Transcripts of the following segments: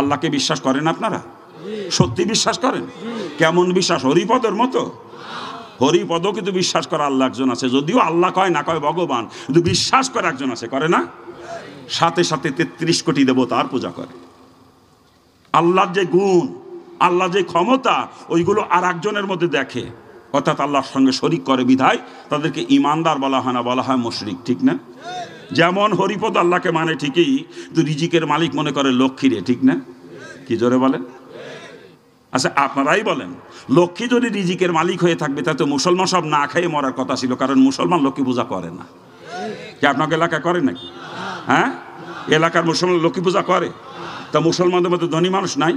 আল্লাহকে বিশ্বাস করেন আপনারা সত্যি বিশ্বাস করেন কেমন বিশ্বাস হরিপদের মতো হরিপদও কিন্তু বিশ্বাস করা আল্লাহ একজন আছে যদিও আল্লাহ কয় না কয় ভগবান কিন্তু বিশ্বাস করে একজন আছে করে না সাথে সাথে তেত্রিশ কোটি দেবতার পূজা করে আল্লাহর যে গুণ আল্লাহ যে ক্ষমতা ওইগুলো আর একজনের মধ্যে দেখে অর্থাৎ আল্লাহর সঙ্গে শরিক করে বিধায় তাদেরকে ইমানদার বলা হয় না বলা হয় মশরিক ঠিক না যেমন হরিপদ আল্লাহকে মানে ঠিকই কিন্তু রিজিকের মালিক মনে করে লক্ষ্মী রে ঠিক না কি জোরে বলেন আচ্ছা আপনারাই বলেন লক্ষ্মী যদি রিজিকের মালিক হয়ে থাকবে তাহলে মুসলমান সব না খেয়ে মরার কথা ছিল কারণ মুসলমান লক্ষ্মী পূজা করে না কি আপনাকে এলাকা করে নাকি হ্যাঁ এলাকার মুসলমান লক্ষ্মী পূজা করে তা মুসলমানদের মধ্যে ধনী মানুষ নাই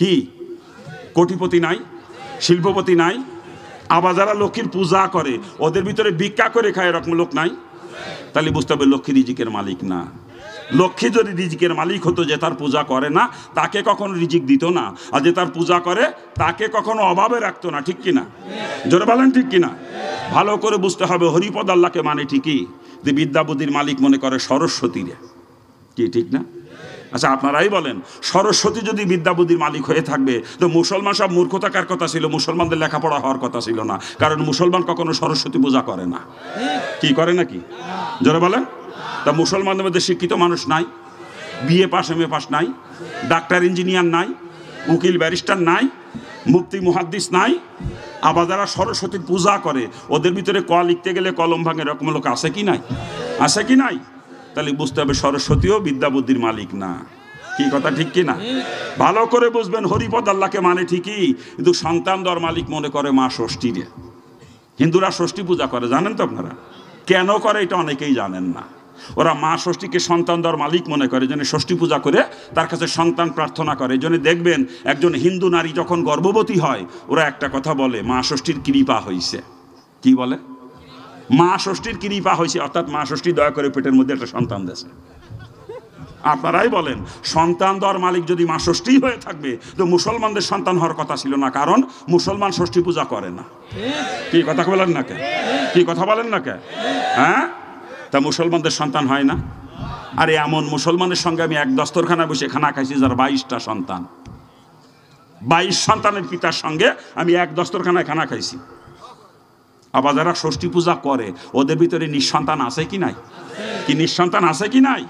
কি কোটিপতি নাই শিল্পপতি নাই আবার যারা লক্ষ্মীর পূজা করে ওদের ভিতরে ভিক্ষা করে খায় এরকম লোক নাই তাহলে বুঝতে হবে লক্ষ্মী রিজিকের মালিক না লক্ষ্মী যদি রিজিকের মালিক হতো যে তার পূজা করে না তাকে কখনো রিজিক দিত না আর যে তার পূজা করে তাকে কখনো অভাবে রাখতো না ঠিক কিনা জোরে বলেন ঠিক কিনা ভালো করে বুঝতে হবে হরিপদ আল্লাহকে মানে ঠিকই যে বিদ্যাবুদ্ধির মালিক মনে করে সরস্বতীরে কি ঠিক না আচ্ছা আপনারাই বলেন সরস্বতী যদি বিদ্যাবুদ্ধির মালিক হয়ে থাকবে তো মুসলমান সব মূর্খতাকার কথা ছিল মুসলমানদের লেখাপড়া হওয়ার কথা ছিল না কারণ মুসলমান কখনো সরস্বতী পূজা করে না কি করে নাকি জোরে বলেন তা মুসলমানদের মধ্যে শিক্ষিত মানুষ নাই BA pass M A pass নাই ডাক্তার ইঞ্জিনিয়ার নাই উকিল ব্যারিস্টার নাই মুক্তি মুহাদ্দিস নাই আবার যারা সরস্বতীর পূজা করে ওদের ভিতরে ক লিখতে গেলে কলম ভাঙে এরকম লোক আছে কি নাই আছে কি নাই তাহলে বুঝতে হবে সরস্বতীও বিদ্যাবুদ্ধির মালিক না কি কথা ঠিক কি না ভালো করে বুঝবেন হরিপদ আল্লাহকে মানে ঠিকই কিন্তু সন্তান দর মালিক মনে করে মা ষষ্ঠীরে হিন্দুরা ষষ্ঠী পূজা করে জানেন তো আপনারা কেন করে এটা অনেকেই জানেন না ওরা মা ষষ্ঠীকে সন্তান দর মালিক মনে করে জন্য ষষ্ঠী পূজা করে তার কাছে সন্তান প্রার্থনা করে এজন্য দেখবেন একজন হিন্দু নারী যখন গর্ভবতী হয় ওরা একটা কথা বলে মা ষষ্ঠীর কৃপা হয়েছে কি বলে মা ষষ্ঠীর কৃপা হয়েছে অর্থাৎ মা ষষ্ঠী দয়া করে পেটের মধ্যে একটা সন্তান দেশে আপনারাই বলেন সন্তান দর মালিক যদি মা ষষ্ঠী হয়ে থাকবে তো মুসলমানদের সন্তান হওয়ার কথা ছিল না কারণ মুসলমান ষষ্ঠী পূজা করে না কি কথা বলেন না কে কি কথা বলেন না কে হ্যাঁ তা মুসলমানদের সন্তান হয় না আর এমন মুসলমানের সঙ্গে আমি এক দস্তরখানা বসে খানা খাইছি যার বাইশটা সন্তান বাইশ সন্তানের পিতার সঙ্গে আমি এক দস্তরখানায় খানা খাইছি আবার যারা ষষ্ঠী পূজা করে ওদের ভিতরে নিঃসন্তান আছে কি নাই কি নিঃসন্তান আছে কি নাই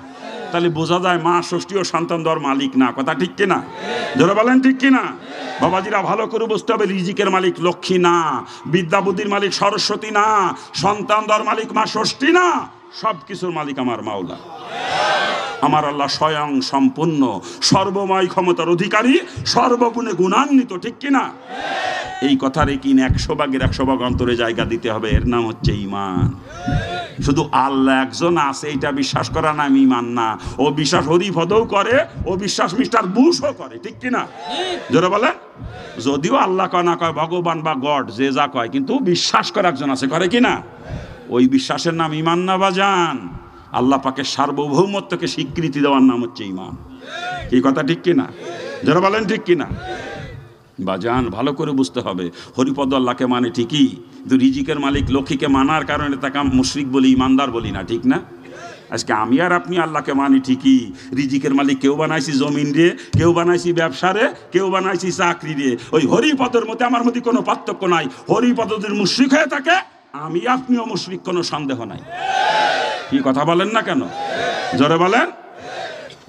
তাহলে বোঝা যায় মা ষষ্ঠী ও সন্তান দর মালিক না কথা ঠিক কিনা ধরে বলেন ঠিক কিনা বাবাজিরা ভালো করে বুঝতে হবে রিজিকের মালিক লক্ষ্মী না বিদ্যাবুদ্ধির মালিক সরস্বতী না সন্তান দর মালিক মা ষষ্ঠী না সব কিছুর মালিক আমার মাওলা আমার আল্লাহ স্বয়ং সম্পূর্ণ সর্বময় ক্ষমতার অধিকারী সর্বগুণে গুণান্বিত ঠিক কিনা এই কথার কিন একশো ভাগের একশো ভাগ অন্তরে জায়গা দিতে হবে এর নাম হচ্ছে ইমান শুধু আল্লাহ একজন আছে এটা বিশ্বাস করা নাম ইমান না ও বিশ্বাস হরিভদও করে ও বিশ্বাস মিস্টার বুশও করে ঠিক কিনা জোরে বলে যদিও আল্লাহ কয় না কয় ভগবান বা গড যে যা কয় কিন্তু বিশ্বাস করা একজন আছে করে কি না ওই বিশ্বাসের নাম ইমান না বা যান আল্লাহ পাকে সার্বভৌমত্বকে স্বীকৃতি দেওয়ার নাম হচ্ছে ইমান এই কথা ঠিক কিনা যারা বলেন ঠিক কিনা বা যান ভালো করে বুঝতে হবে হরিপদ আল্লাহকে মানে ঠিকই কিন্তু রিজিকের মালিক লক্ষ্মীকে মানার কারণে তাকে মুশরিক বলি ইমানদার বলি না ঠিক না আজকে আমি আর আপনি আল্লাহকে মানি ঠিকই রিজিকের মালিক কেউ বানাইছি জমিন দিয়ে কেউ বানাইছি ব্যবসারে কেউ বানাইছি চাকরি দিয়ে ওই হরিপদের মধ্যে আমার মধ্যে কোনো পার্থক্য নাই হরিপদের মুশ্রিক হয়ে থাকে আমি আপনিও মুশ্রিক কোনো সন্দেহ নাই কি কথা বলেন না কেন জোরে বলেন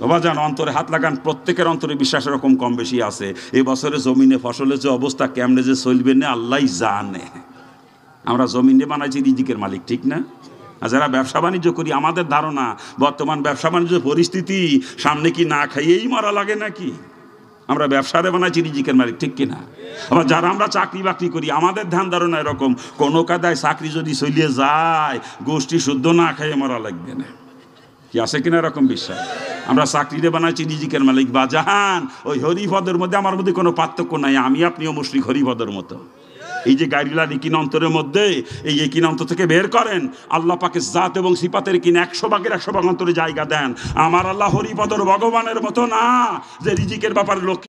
অবাজান অন্তরে হাত লাগান প্রত্যেকের অন্তরে বিশ্বাস এরকম কম বেশি আছে এবছরে বছরে জমিনে ফসলের যে অবস্থা কেমনে যে চলবে না আল্লাহ জানে আমরা জমিনে বানাইছি রিজিকের মালিক ঠিক না আর যারা ব্যবসা বাণিজ্য করি আমাদের ধারণা বর্তমান ব্যবসা বাণিজ্য পরিস্থিতি সামনে কি না খাইয়েই মারা লাগে নাকি আমরা ব্যবসারে বানাইছি রিজিকের মালিক ঠিক কিনা আবার যারা আমরা চাকরি বাকরি করি আমাদের ধ্যান ধারণা এরকম কোনো কাদায় চাকরি যদি চলিয়ে যায় গোষ্ঠী শুদ্ধ না খাইয়ে মারা লাগবে না কি আছে কিনা এরকম বিশ্বাস আমরা চাকরিতে বানাইছি রিজিকের মালিক বা জাহান ওই হরিভদের মধ্যে আমার মধ্যে কোনো পার্থক্য নাই আমি আপনিও মুশ্রিক হরিভদের মতো এই যে গাইরুলার ইকিন অন্তরের মধ্যে এই কিন অন্তর থেকে বের করেন আল্লাহ পাকে জাত এবং সিপাতের কিনে একশো বাঘের একশো বাঘ অন্তরে জায়গা দেন আমার আল্লাহ হরিপদর ভগবানের মতো না যে রিজিকের ব্যাপারে লোক